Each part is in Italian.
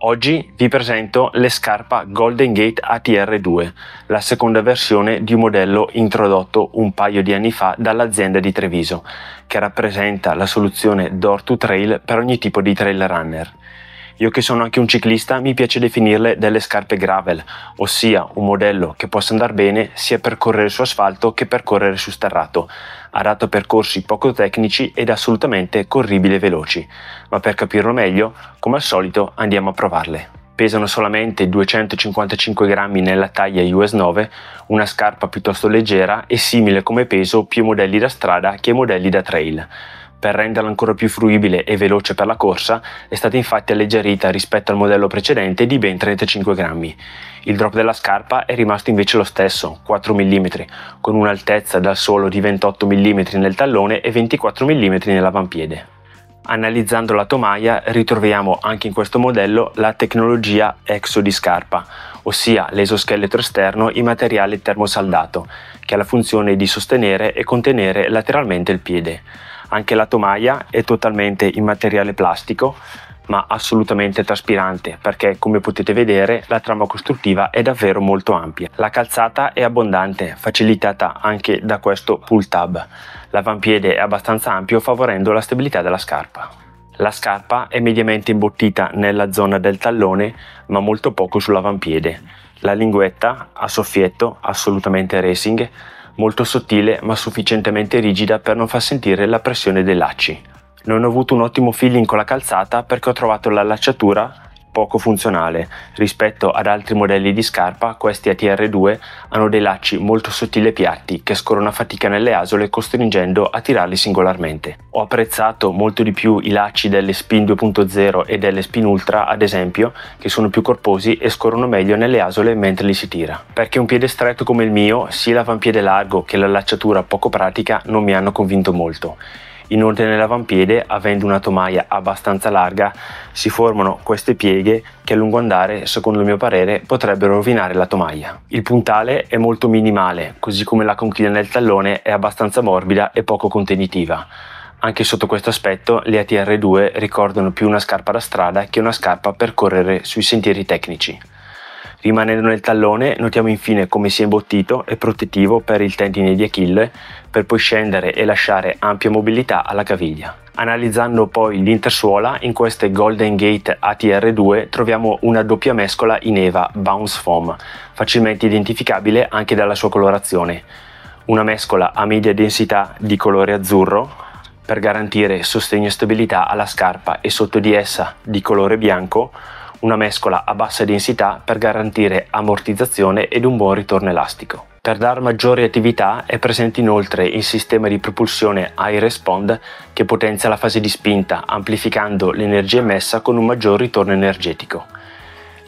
Oggi vi presento le scarpa Golden Gate ATR2, la seconda versione di un modello introdotto un paio di anni fa dall'azienda di Treviso, che rappresenta la soluzione door to trail per ogni tipo di trail runner. Io che sono anche un ciclista mi piace definirle delle scarpe gravel, ossia un modello che possa andare bene sia per correre su asfalto che per correre su sterrato, adatto a percorsi poco tecnici ed assolutamente corribile e veloci. Ma per capirlo meglio, come al solito andiamo a provarle pesano solamente 255 grammi nella taglia US 9, una scarpa piuttosto leggera e simile come peso più ai modelli da strada che ai modelli da trail. Per renderla ancora più fruibile e veloce per la corsa, è stata infatti alleggerita rispetto al modello precedente di ben 35 grammi. Il drop della scarpa è rimasto invece lo stesso, 4 mm, con un'altezza da solo di 28 mm nel tallone e 24 mm nell'avampiede. Analizzando la tomaia ritroviamo anche in questo modello la tecnologia EXO di scarpa, ossia l'esoscheletro esterno in materiale termosaldato, che ha la funzione di sostenere e contenere lateralmente il piede. Anche la tomaia è totalmente in materiale plastico ma assolutamente traspirante perché come potete vedere la trama costruttiva è davvero molto ampia. La calzata è abbondante, facilitata anche da questo pull tab. L'avampiede è abbastanza ampio favorendo la stabilità della scarpa. La scarpa è mediamente imbottita nella zona del tallone ma molto poco sull'avampiede. La linguetta a soffietto, assolutamente racing, molto sottile ma sufficientemente rigida per non far sentire la pressione dei lacci. Non ho avuto un ottimo feeling con la calzata perché ho trovato la lacciatura poco funzionale. Rispetto ad altri modelli di scarpa, questi ATR2 hanno dei lacci molto sottili e piatti che scorrono a fatica nelle asole costringendo a tirarli singolarmente. Ho apprezzato molto di più i lacci delle Spin 2.0 e delle Spin Ultra, ad esempio, che sono più corposi e scorrono meglio nelle asole mentre li si tira. Perché un piede stretto come il mio, sia l'avampiede largo che la lacciatura poco pratica non mi hanno convinto molto. Inoltre nell'avampiede, avendo una tomaia abbastanza larga, si formano queste pieghe che a lungo andare, secondo il mio parere, potrebbero rovinare la tomaia. Il puntale è molto minimale, così come la conchiglia nel tallone è abbastanza morbida e poco contenitiva. Anche sotto questo aspetto le ATR2 ricordano più una scarpa da strada che una scarpa per correre sui sentieri tecnici. Rimanendo nel tallone notiamo infine come sia imbottito e protettivo per il tendine di Achille per poi scendere e lasciare ampia mobilità alla caviglia. Analizzando poi l'intersuola, in queste Golden Gate ATR2 troviamo una doppia mescola in EVA Bounce Foam, facilmente identificabile anche dalla sua colorazione. Una mescola a media densità di colore azzurro, per garantire sostegno e stabilità alla scarpa e sotto di essa di colore bianco una mescola a bassa densità per garantire ammortizzazione ed un buon ritorno elastico. Per dare maggiore attività è presente inoltre il sistema di propulsione iRespond che potenzia la fase di spinta amplificando l'energia emessa con un maggior ritorno energetico.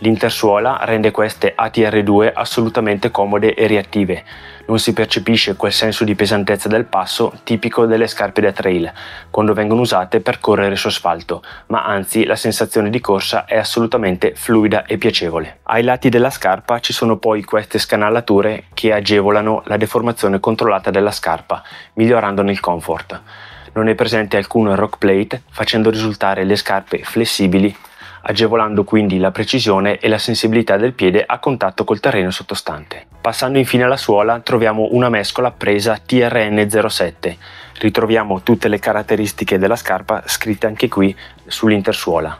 L'intersuola rende queste ATR2 assolutamente comode e reattive, non si percepisce quel senso di pesantezza del passo tipico delle scarpe da trail, quando vengono usate per correre su asfalto, ma anzi la sensazione di corsa è assolutamente fluida e piacevole. Ai lati della scarpa ci sono poi queste scanalature che agevolano la deformazione controllata della scarpa, migliorandone il comfort non è presente alcun rock plate facendo risultare le scarpe flessibili agevolando quindi la precisione e la sensibilità del piede a contatto col terreno sottostante. Passando infine alla suola troviamo una mescola presa TRN07, ritroviamo tutte le caratteristiche della scarpa scritte anche qui sull'intersuola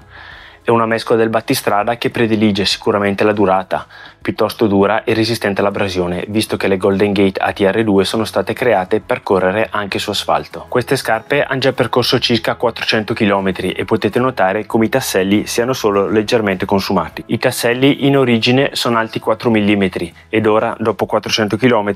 è una mescola del battistrada che predilige sicuramente la durata, piuttosto dura e resistente all'abrasione, visto che le Golden Gate ATR2 sono state create per correre anche su asfalto. Queste scarpe hanno già percorso circa 400 km e potete notare come i tasselli siano solo leggermente consumati. I tasselli in origine sono alti 4 mm ed ora, dopo 400 km,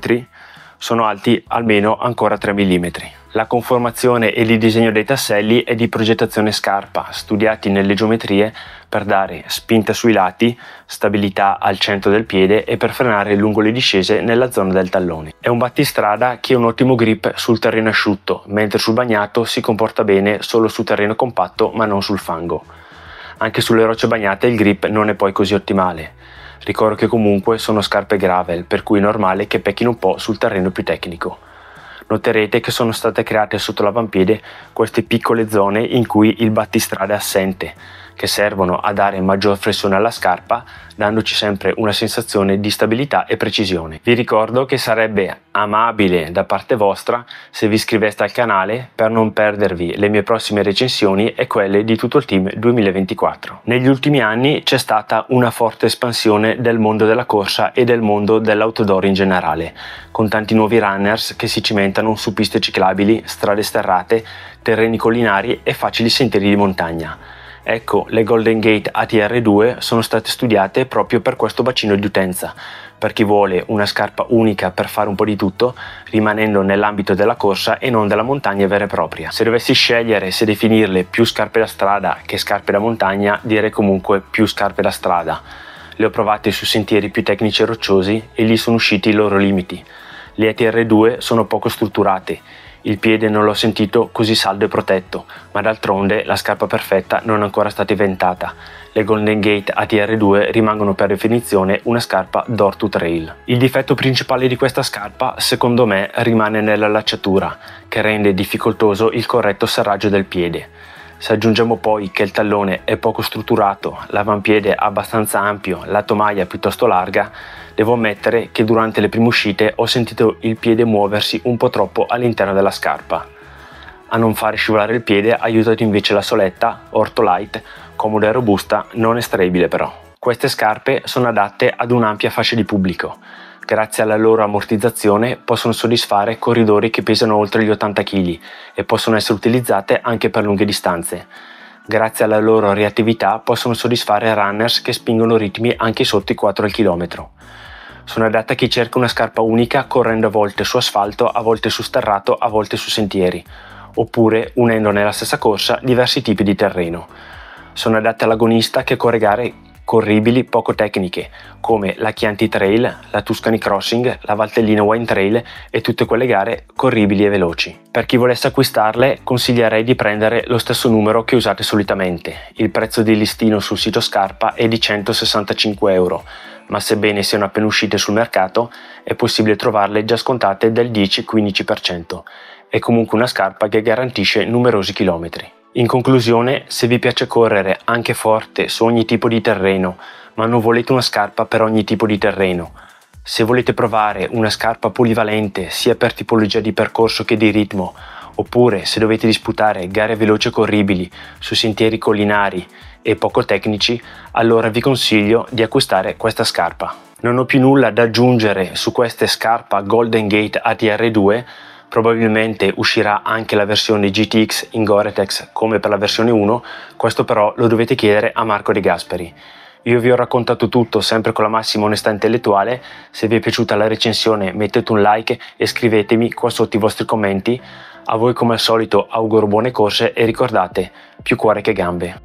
sono alti almeno ancora 3 mm. La conformazione e il disegno dei tasselli è di progettazione scarpa, studiati nelle geometrie per dare spinta sui lati, stabilità al centro del piede e per frenare lungo le discese nella zona del tallone. È un battistrada che ha un ottimo grip sul terreno asciutto, mentre sul bagnato si comporta bene solo su terreno compatto ma non sul fango. Anche sulle rocce bagnate il grip non è poi così ottimale Ricordo che comunque sono scarpe gravel, per cui è normale che pecchino un po' sul terreno più tecnico. Noterete che sono state create sotto l'avampiede queste piccole zone in cui il battistrada è assente, che servono a dare maggior flessione alla scarpa, dandoci sempre una sensazione di stabilità e precisione. Vi ricordo che sarebbe amabile da parte vostra se vi iscriveste al canale per non perdervi le mie prossime recensioni e quelle di tutto il team 2024. Negli ultimi anni c'è stata una forte espansione del mondo della corsa e del mondo dell'outdoor in generale, con tanti nuovi runners che si cimentano su piste ciclabili, strade sterrate, terreni collinari e facili sentieri di montagna Ecco, le Golden Gate ATR2 sono state studiate proprio per questo bacino di utenza, per chi vuole una scarpa unica per fare un po' di tutto, rimanendo nell'ambito della corsa e non della montagna vera e propria. Se dovessi scegliere se definirle più scarpe da strada che scarpe da montagna, direi comunque più scarpe da strada. Le ho provate su sentieri più tecnici e rocciosi e lì sono usciti i loro limiti. Le ATR2 sono poco strutturate il piede non l'ho sentito così saldo e protetto, ma d'altronde la scarpa perfetta non è ancora stata inventata. Le Golden Gate ATR2 rimangono per definizione una scarpa door to trail. Il difetto principale di questa scarpa, secondo me, rimane nella lacciatura, che rende difficoltoso il corretto serraggio del piede. Se aggiungiamo poi che il tallone è poco strutturato, l'avampiede abbastanza ampio, la tomaia piuttosto larga, devo ammettere che durante le prime uscite ho sentito il piede muoversi un po' troppo all'interno della scarpa. A non fare scivolare il piede ha aiutato invece la soletta Ortolite, comoda e robusta, non estraibile però. Queste scarpe sono adatte ad un'ampia fascia di pubblico grazie alla loro ammortizzazione, possono soddisfare corridori che pesano oltre gli 80 kg e possono essere utilizzate anche per lunghe distanze. Grazie alla loro reattività possono soddisfare runners che spingono ritmi anche sotto i 4 al chilometro. Sono adatta a chi cerca una scarpa unica correndo a volte su asfalto, a volte su sterrato, a volte su sentieri, oppure, unendo nella stessa corsa, diversi tipi di terreno. Sono adatte all'agonista che corre gare corribili poco tecniche come la Chianti Trail, la Tuscany Crossing, la Valtellina Wine Trail e tutte quelle gare corribili e veloci. Per chi volesse acquistarle consiglierei di prendere lo stesso numero che usate solitamente, il prezzo di listino sul sito Scarpa è di 165 euro, ma sebbene siano appena uscite sul mercato è possibile trovarle già scontate del 10-15%, è comunque una scarpa che garantisce numerosi chilometri. In conclusione, se vi piace correre anche forte su ogni tipo di terreno, ma non volete una scarpa per ogni tipo di terreno, se volete provare una scarpa polivalente sia per tipologia di percorso che di ritmo, oppure se dovete disputare gare veloci e corribili su sentieri collinari e poco tecnici, allora vi consiglio di acquistare questa scarpa. Non ho più nulla da aggiungere su queste scarpa Golden Gate ATR2, Probabilmente uscirà anche la versione GTX in Gore-Tex come per la versione 1, questo però lo dovete chiedere a Marco De Gasperi. Io vi ho raccontato tutto sempre con la massima onestà intellettuale, se vi è piaciuta la recensione mettete un like e scrivetemi qua sotto i vostri commenti. A voi come al solito auguro buone corse e ricordate, più cuore che gambe.